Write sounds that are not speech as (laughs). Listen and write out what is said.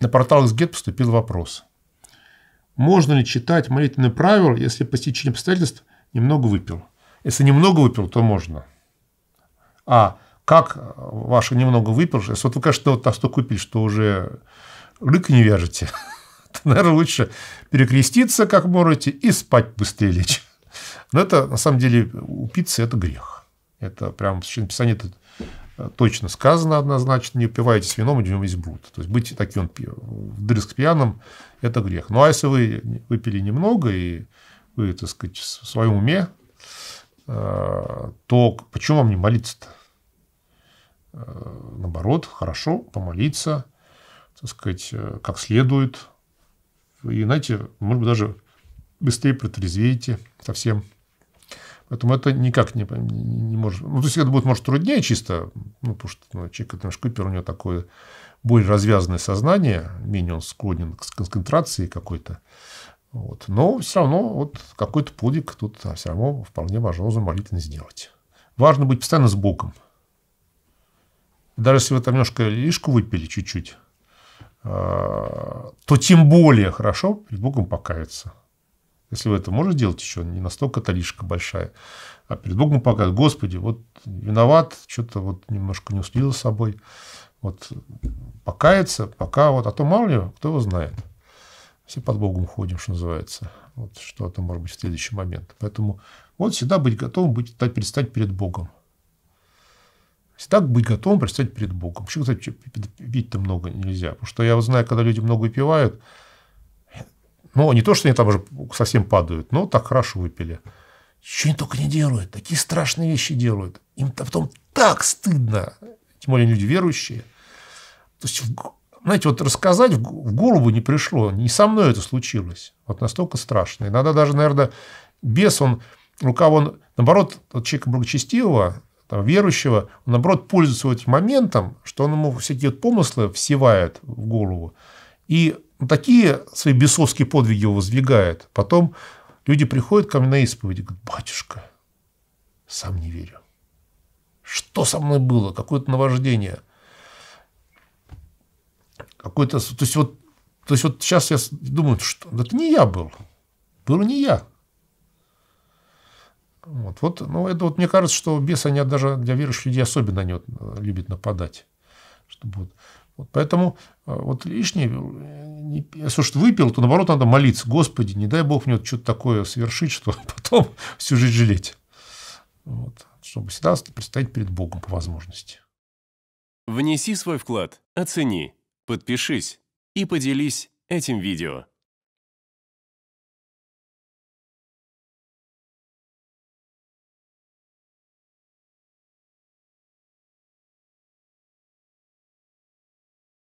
На портал XGET поступил вопрос. Можно ли читать молитвенные правила, если по стечению обстоятельств немного выпил? Если немного выпил, то можно. А как э, ваше немного выпил? Если вот вы, конечно, вот так столько выпили, что уже рык не вяжете, (laughs) то, наверное, лучше перекреститься, как можете, и спать быстрее лечь. Но это, на самом деле, упиться – это грех. Это прям в Писании это Э, точно сказано однозначно, не пивайтесь вином, и днем из блуд. То есть, быть таким вдрызг пьяным – это грех. Ну, а если вы выпили немного, и вы, так сказать, в своем уме, э, то почему вам не молиться-то? Э, наоборот, хорошо помолиться, так сказать, как следует. И, знаете, может быть, даже быстрее протрезвеете совсем. Поэтому это никак не, не может... Ну, то есть, это будет, может, труднее чисто, ну, потому что ну, человек, например, Шкупер, у него такое более развязанное сознание, менее он склонен к концентрации какой-то. Вот. Но все равно вот какой-то подвиг тут а, все равно вполне возможно молитвенно сделать. Важно быть постоянно с Богом. Даже если вы там немножко лишку выпили чуть-чуть, а, то тем более хорошо перед Богом покаяться. Если вы это можете делать еще, не настолько талишка большая. А перед Богом пока, Господи, вот виноват, что-то вот немножко не уследил за собой. Вот покаяться, пока вот, а то мало ли, кто его знает. Все под Богом ходим, что называется. Вот что это может быть в следующий момент. Поэтому вот всегда быть готовым быть, предстать перед Богом. Всегда быть готовым предстать перед Богом. вообще кстати, пить-то много нельзя? Потому что я вот знаю, когда люди много пивают, ну, не то, что они там уже совсем падают, но так хорошо выпили. еще они только не делают, такие страшные вещи делают. Им потом так стыдно, тем более люди верующие. То есть, знаете, вот рассказать в голову не пришло, не со мной это случилось. Вот настолько страшно. Иногда даже, наверное, бес, он, рука, он, наоборот, от человека благочестивого, там, верующего, он, наоборот, пользуется этим моментом, что он ему всякие вот помыслы всевает в голову. И но ну, такие свои бесовские подвиги его воздвигает. Потом люди приходят ко мне на исповедь и говорят, батюшка, сам не верю. Что со мной было? Какое-то наваждение. Какое-то... То есть вот то есть вот сейчас я думаю, что это не я был. Был не я. Вот, вот, ну, это вот мне кажется, что бесы, они даже для верующих людей особенно они вот э, любят нападать. Чтобы вот, вот поэтому э, вот лишнее, э, если уж выпил, то наоборот надо молиться. Господи, не дай Бог мне вот что-то такое совершить, что (laughs) потом всю жизнь жалеть. Вот. Чтобы всегда предстоять перед Богом по возможности. Внеси свой вклад, оцени, подпишись и поделись этим видео.